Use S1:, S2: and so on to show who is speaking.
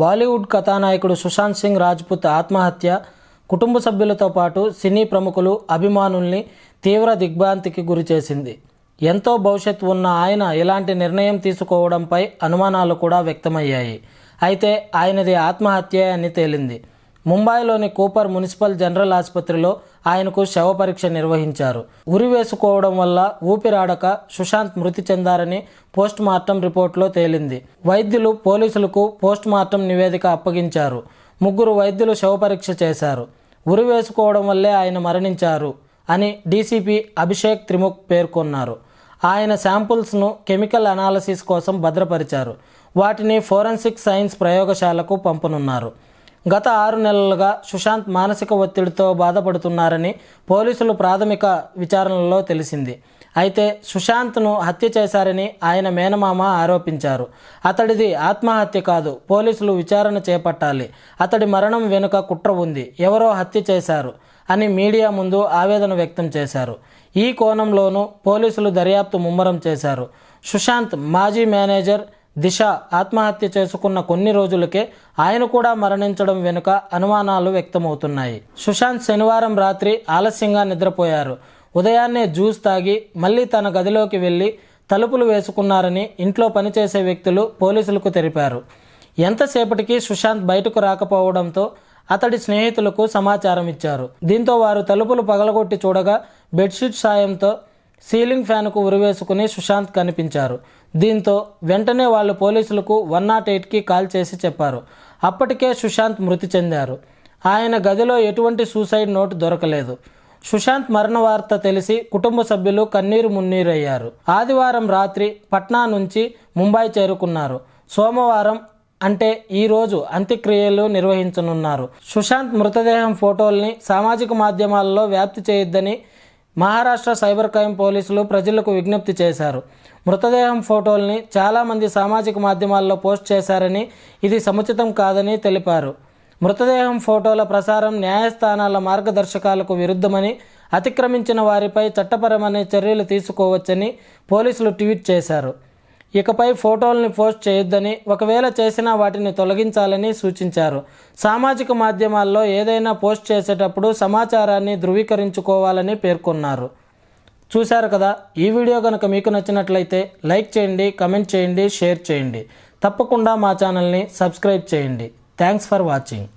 S1: బాలీవుడ్ కథానాయకుడు సుశాంత్ సింగ్ రాజ్పుత్ ఆత్మహత్య కుటుంబ సభ్యులతో పాటు సినీ ప్రముఖులు అభిమానుల్ని తీవ్ర దిగ్భ్రాంతికి గురిచేసింది ఎంతో భవిష్యత్తు ఉన్న ఆయన ఇలాంటి నిర్ణయం తీసుకోవడంపై అనుమానాలు కూడా వ్యక్తమయ్యాయి అయితే ఆయనది ఆత్మహత్య అని తేలింది ముంబైలోని కూపర్ మున్సిపల్ జనరల్ ఆసుపత్రిలో ఆయనకు శవ పరీక్ష నిర్వహించారు ఉరి వేసుకోవడం వల్ల ఊపిరాడక సుశాంత్ మృతి చెందారని పోస్ట్ మార్టం రిపోర్టులో తేలింది వైద్యులు పోలీసులకు పోస్ట్ మార్టం నివేదిక అప్పగించారు ముగ్గురు వైద్యులు శవ పరీక్ష చేశారు ఉరి వేసుకోవడం వల్లే ఆయన మరణించారు అని డీసీపీ అభిషేక్ త్రిముఖ్ పేర్కొన్నారు ఆయన శాంపుల్స్ను కెమికల్ అనాలసిస్ కోసం భద్రపరిచారు వాటిని ఫోరెన్సిక్ సైన్స్ ప్రయోగశాలకు పంపనున్నారు గత ఆరు నెలలుగా సుశాంత్ మానసిక ఒత్తిడితో బాధపడుతున్నారని పోలీసులు ప్రాథమిక విచారణలో తెలిసింది అయితే సుశాంత్ను హత్య చేశారని ఆయన మేనమామ ఆరోపించారు అతడిది ఆత్మహత్య కాదు పోలీసులు విచారణ చేపట్టాలి అతడి మరణం వెనుక కుట్ర ఉంది ఎవరో హత్య చేశారు అని మీడియా ముందు ఆవేదన వ్యక్తం చేశారు ఈ కోణంలోనూ పోలీసులు దర్యాప్తు ముమ్మరం చేశారు సుశాంత్ మాజీ మేనేజర్ దిశ ఆత్మహత్య చేసుకున్న కొన్ని రోజులకే ఆయన కూడా మరణించడం వెనుక అనుమానాలు వ్యక్తమవుతున్నాయి సుశాంత్ శనివారం రాత్రి ఆలస్యంగా నిద్రపోయారు ఉదయాన్నే జ్యూస్ తాగి మళ్ళీ తన గదిలోకి వెళ్ళి తలుపులు వేసుకున్నారని ఇంట్లో పనిచేసే వ్యక్తులు పోలీసులకు తెలిపారు ఎంతసేపటికి సుశాంత్ బయటకు రాకపోవడంతో అతడి స్నేహితులకు సమాచారం ఇచ్చారు దీంతో వారు తలుపులు పగలగొట్టి చూడగా బెడ్షీట్ సాయంతో సీలింగ్ ఫ్యాన్కు ఉరివేసుకుని సుశాంత్ కనిపించారు దీంతో వెంటనే వాళ్ళు పోలీసులకు వన్ నాట్ ఎయిట్కి కాల్ చేసి చెప్పారు అప్పటికే సుశాంత్ మృతి చెందారు ఆయన గదిలో ఎటువంటి సూసైడ్ నోట్ దొరకలేదు సుశాంత్ మరణ వార్త తెలిసి కుటుంబ సభ్యులు కన్నీరు మున్నీరయ్యారు ఆదివారం రాత్రి పట్నా నుంచి ముంబై చేరుకున్నారు సోమవారం అంటే ఈరోజు అంత్యక్రియలు నిర్వహించనున్నారు సుశాంత్ మృతదేహం ఫోటోల్ని సామాజిక మాధ్యమాల్లో వ్యాప్తి చేయొద్దని మహారాష్ట్ర సైబర్ క్రైమ్ పోలీసులు ప్రజలకు విజ్ఞప్తి చేశారు మృతదేహం ఫోటోల్ని చాలామంది సామాజిక మాధ్యమాల్లో పోస్ట్ చేశారని ఇది సముచితం కాదని తెలిపారు మృతదేహం ఫోటోల ప్రసారం న్యాయస్థానాల మార్గదర్శకాలకు విరుద్ధమని అతిక్రమించిన వారిపై చట్టపరమైన చర్యలు తీసుకోవచ్చని పోలీసులు ట్వీట్ చేశారు ఇకపై ఫోటోల్ని పోస్ట్ చేయొద్దని ఒకవేళ చేసినా వాటిని తొలగించాలని సూచించారు సామాజిక మాధ్యమాల్లో ఏదైనా పోస్ట్ చేసేటప్పుడు సమాచారాన్ని ధృవీకరించుకోవాలని పేర్కొన్నారు చూశారు కదా ఈ వీడియో కనుక మీకు నచ్చినట్లయితే లైక్ చేయండి కమెంట్ చేయండి షేర్ చేయండి తప్పకుండా మా ఛానల్ని సబ్స్క్రైబ్ చేయండి థ్యాంక్స్ ఫర్ వాచింగ్